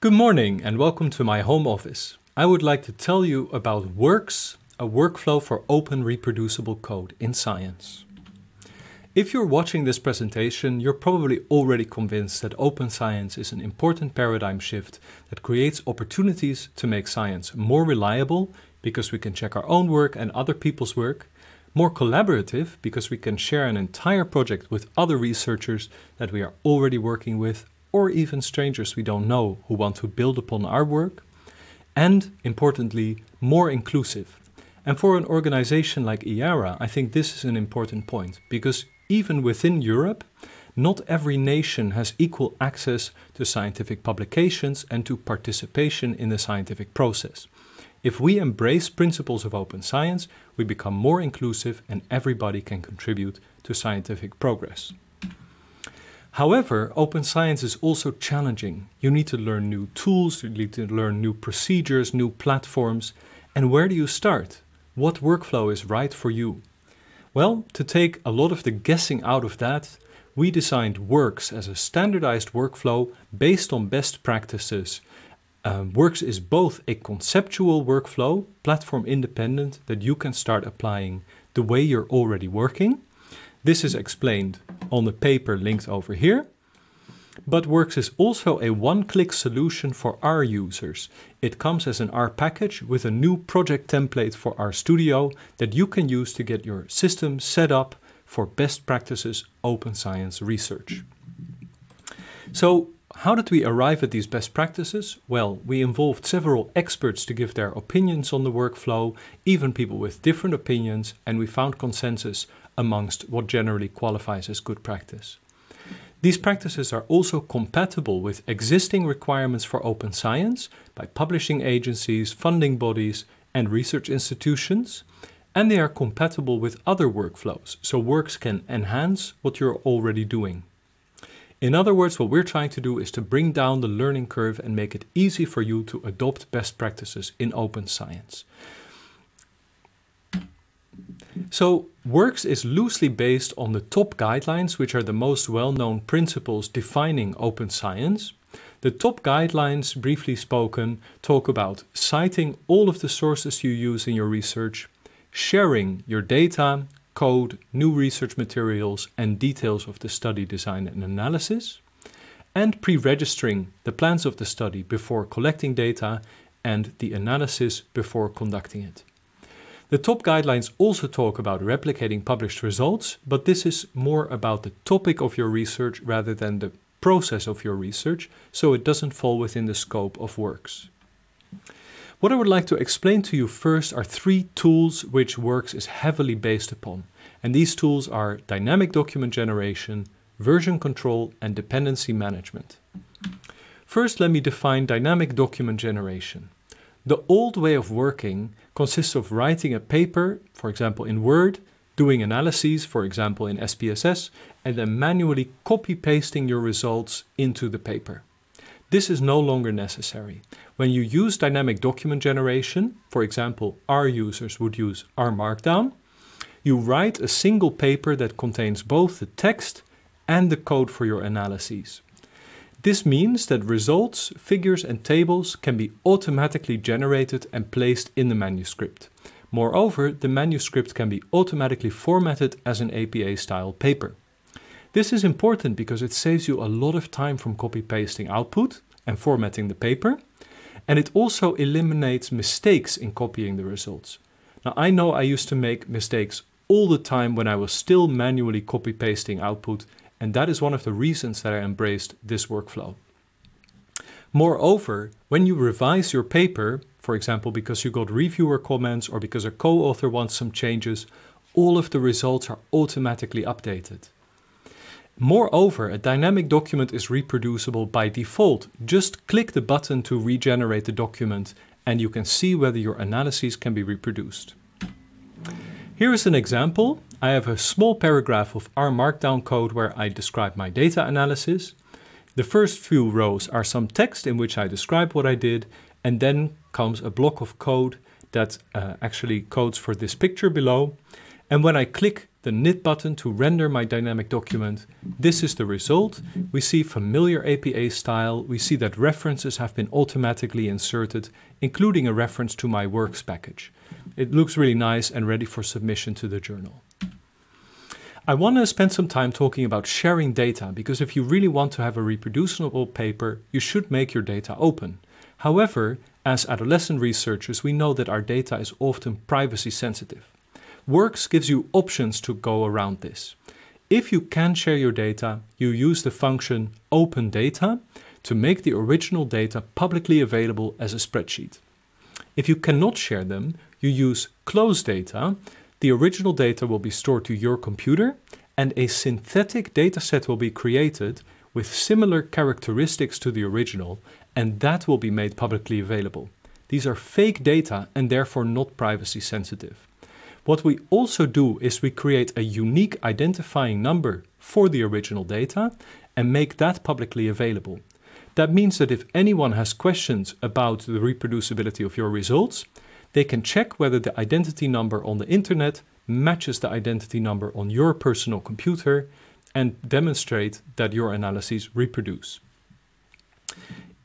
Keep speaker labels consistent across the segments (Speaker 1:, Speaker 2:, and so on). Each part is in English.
Speaker 1: Good morning and welcome to my home office. I would like to tell you about Works, a workflow for open reproducible code in science. If you're watching this presentation, you're probably already convinced that open science is an important paradigm shift that creates opportunities to make science more reliable because we can check our own work and other people's work, more collaborative because we can share an entire project with other researchers that we are already working with or even strangers we don't know who want to build upon our work, and importantly, more inclusive. And for an organization like IARA, I think this is an important point because even within Europe, not every nation has equal access to scientific publications and to participation in the scientific process. If we embrace principles of open science, we become more inclusive and everybody can contribute to scientific progress. However, open science is also challenging. You need to learn new tools, you need to learn new procedures, new platforms. And where do you start? What workflow is right for you? Well, to take a lot of the guessing out of that, we designed Works as a standardized workflow based on best practices. Um, Works is both a conceptual workflow, platform independent, that you can start applying the way you're already working, this is explained on the paper linked over here. but Works is also a one-click solution for R users. It comes as an R package with a new project template for R Studio that you can use to get your system set up for best practices open science research. So how did we arrive at these best practices? Well, we involved several experts to give their opinions on the workflow, even people with different opinions, and we found consensus amongst what generally qualifies as good practice. These practices are also compatible with existing requirements for open science by publishing agencies, funding bodies, and research institutions, and they are compatible with other workflows, so works can enhance what you're already doing. In other words, what we're trying to do is to bring down the learning curve and make it easy for you to adopt best practices in open science. So works is loosely based on the top guidelines, which are the most well-known principles defining open science. The top guidelines, briefly spoken, talk about citing all of the sources you use in your research, sharing your data, code, new research materials and details of the study design and analysis, and pre-registering the plans of the study before collecting data and the analysis before conducting it. The top guidelines also talk about replicating published results, but this is more about the topic of your research rather than the process of your research, so it doesn't fall within the scope of works. What I would like to explain to you first are three tools which Works is heavily based upon. And these tools are dynamic document generation, version control, and dependency management. First, let me define dynamic document generation. The old way of working consists of writing a paper, for example in Word, doing analyses, for example in SPSS, and then manually copy-pasting your results into the paper. This is no longer necessary. When you use dynamic document generation, for example, our users would use R Markdown, you write a single paper that contains both the text and the code for your analyses. This means that results, figures and tables can be automatically generated and placed in the manuscript. Moreover, the manuscript can be automatically formatted as an APA-style paper. This is important because it saves you a lot of time from copy-pasting output and formatting the paper, and it also eliminates mistakes in copying the results. Now I know I used to make mistakes all the time when I was still manually copy-pasting output and that is one of the reasons that I embraced this workflow. Moreover, when you revise your paper, for example, because you got reviewer comments or because a co-author wants some changes, all of the results are automatically updated. Moreover, a dynamic document is reproducible by default. Just click the button to regenerate the document and you can see whether your analyses can be reproduced. Here is an example I have a small paragraph of R Markdown code where I describe my data analysis. The first few rows are some text in which I describe what I did, and then comes a block of code that uh, actually codes for this picture below. And when I click the knit button to render my dynamic document, this is the result. We see familiar APA style. We see that references have been automatically inserted, including a reference to my works package. It looks really nice and ready for submission to the journal. I want to spend some time talking about sharing data because if you really want to have a reproducible paper, you should make your data open. However, as adolescent researchers, we know that our data is often privacy sensitive. Works gives you options to go around this. If you can share your data, you use the function open data to make the original data publicly available as a spreadsheet. If you cannot share them, you use close data the original data will be stored to your computer and a synthetic dataset will be created with similar characteristics to the original and that will be made publicly available. These are fake data and therefore not privacy sensitive. What we also do is we create a unique identifying number for the original data and make that publicly available. That means that if anyone has questions about the reproducibility of your results, they can check whether the identity number on the internet matches the identity number on your personal computer and demonstrate that your analyses reproduce.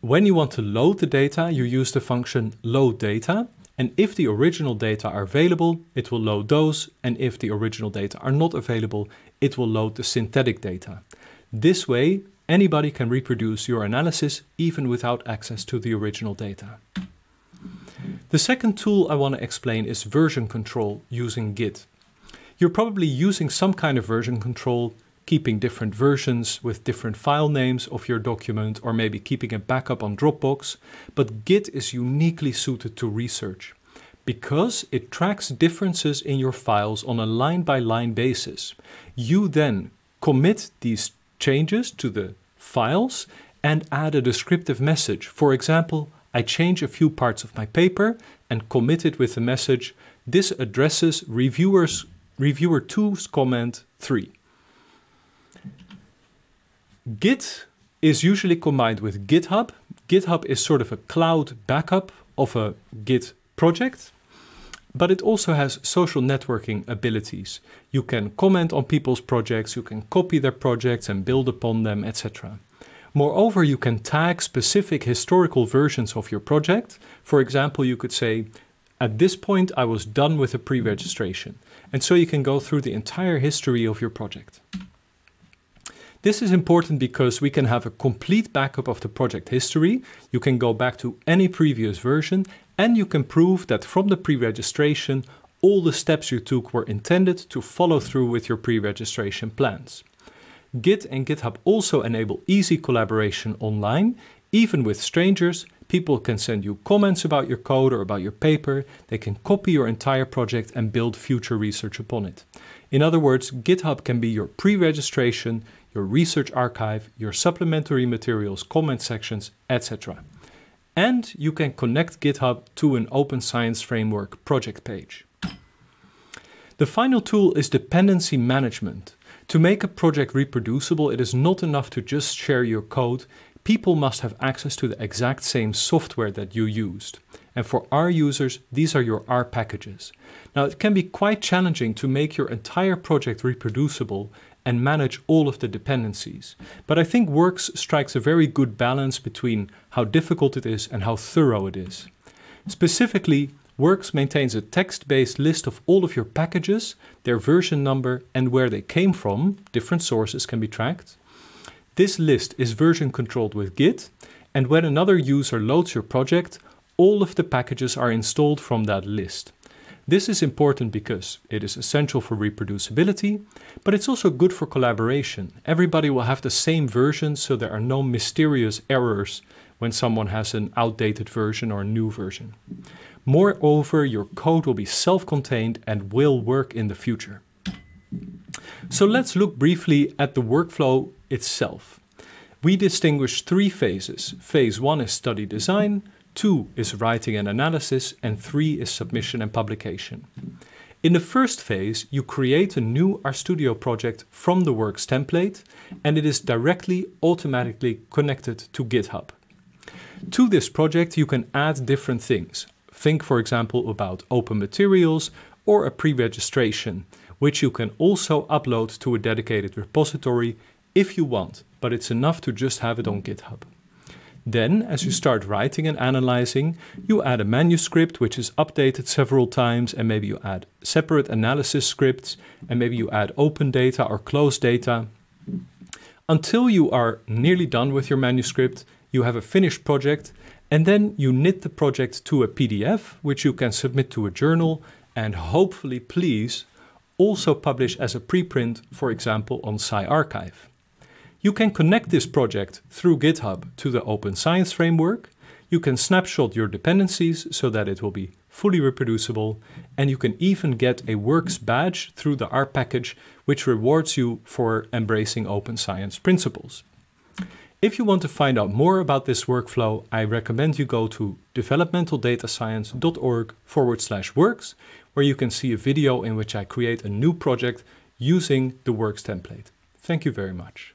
Speaker 1: When you want to load the data, you use the function load data. And if the original data are available, it will load those. And if the original data are not available, it will load the synthetic data. This way, anybody can reproduce your analysis even without access to the original data. The second tool I want to explain is version control using Git. You're probably using some kind of version control, keeping different versions with different file names of your document, or maybe keeping a backup on Dropbox, but Git is uniquely suited to research because it tracks differences in your files on a line-by-line -line basis. You then commit these changes to the files and add a descriptive message. For example, I change a few parts of my paper and commit it with the message, this addresses reviewers, reviewer 2's comment 3. Git is usually combined with GitHub. GitHub is sort of a cloud backup of a Git project, but it also has social networking abilities. You can comment on people's projects, you can copy their projects and build upon them, etc. Moreover, you can tag specific historical versions of your project. For example, you could say, at this point, I was done with the pre-registration. And so you can go through the entire history of your project. This is important because we can have a complete backup of the project history. You can go back to any previous version and you can prove that from the pre-registration, all the steps you took were intended to follow through with your pre-registration plans. Git and GitHub also enable easy collaboration online. Even with strangers, people can send you comments about your code or about your paper. They can copy your entire project and build future research upon it. In other words, GitHub can be your pre-registration, your research archive, your supplementary materials, comment sections, etc. And you can connect GitHub to an Open Science Framework project page. The final tool is dependency management. To make a project reproducible, it is not enough to just share your code. People must have access to the exact same software that you used. And for R users, these are your R packages. Now, it can be quite challenging to make your entire project reproducible and manage all of the dependencies. But I think Works strikes a very good balance between how difficult it is and how thorough it is. Specifically, Works maintains a text-based list of all of your packages, their version number and where they came from. Different sources can be tracked. This list is version controlled with Git, and when another user loads your project, all of the packages are installed from that list. This is important because it is essential for reproducibility, but it's also good for collaboration. Everybody will have the same version so there are no mysterious errors when someone has an outdated version or a new version. Moreover, your code will be self-contained and will work in the future. So let's look briefly at the workflow itself. We distinguish three phases. Phase one is study design, two is writing and analysis, and three is submission and publication. In the first phase, you create a new RStudio project from the works template, and it is directly automatically connected to GitHub. To this project, you can add different things. Think, for example, about open materials or a pre-registration, which you can also upload to a dedicated repository if you want, but it's enough to just have it on GitHub. Then, as you start writing and analyzing, you add a manuscript which is updated several times, and maybe you add separate analysis scripts, and maybe you add open data or closed data. Until you are nearly done with your manuscript, you have a finished project and then you knit the project to a PDF, which you can submit to a journal and hopefully please also publish as a preprint, for example, on SciArchive. You can connect this project through GitHub to the Open Science Framework. You can snapshot your dependencies so that it will be fully reproducible. And you can even get a works badge through the R package, which rewards you for embracing open science principles. If you want to find out more about this workflow, I recommend you go to developmentaldatascience.org forward slash works, where you can see a video in which I create a new project using the works template. Thank you very much.